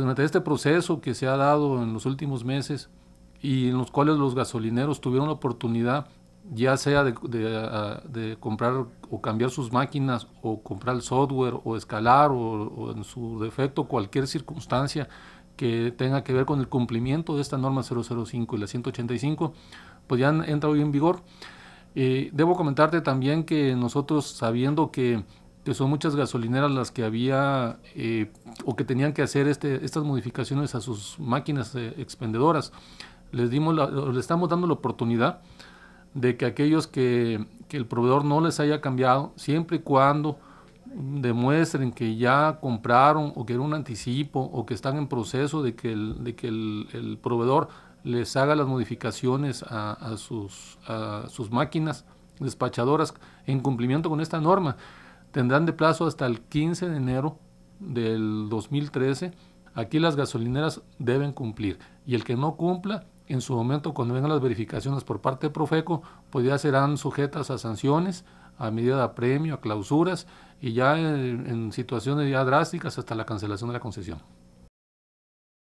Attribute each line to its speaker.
Speaker 1: durante este proceso que se ha dado en los últimos meses y en los cuales los gasolineros tuvieron la oportunidad ya sea de, ah, comprar o cambiar sus máquinas o comprar el software o escalar o, en su defecto cualquier circunstancia que tenga que ver con el cumplimiento de esta norma 005 y la 185, pues ya entra hoy en vigor. Eh, debo comentarte también que nosotros sabiendo que que son muchas gasolineras las que había eh, o que tenían que hacer este, estas modificaciones a sus máquinas eh, expendedoras. Les dimos le estamos dando la oportunidad de que aquellos que, el proveedor no les haya cambiado, siempre y cuando demuestren que ya compraron o que era un anticipo o que están en proceso de que el, que el, proveedor les haga las modificaciones a, sus, a sus máquinas despachadoras en cumplimiento con esta norma tendrán de plazo hasta el 15 de enero del 2013. Aquí las gasolineras deben cumplir y el que no cumpla, en su momento cuando vengan las verificaciones por parte de Profeco, pues ya serán sujetas a sanciones, a medida de premio, a clausuras y ya en, en situaciones ya drásticas hasta la cancelación de la concesión.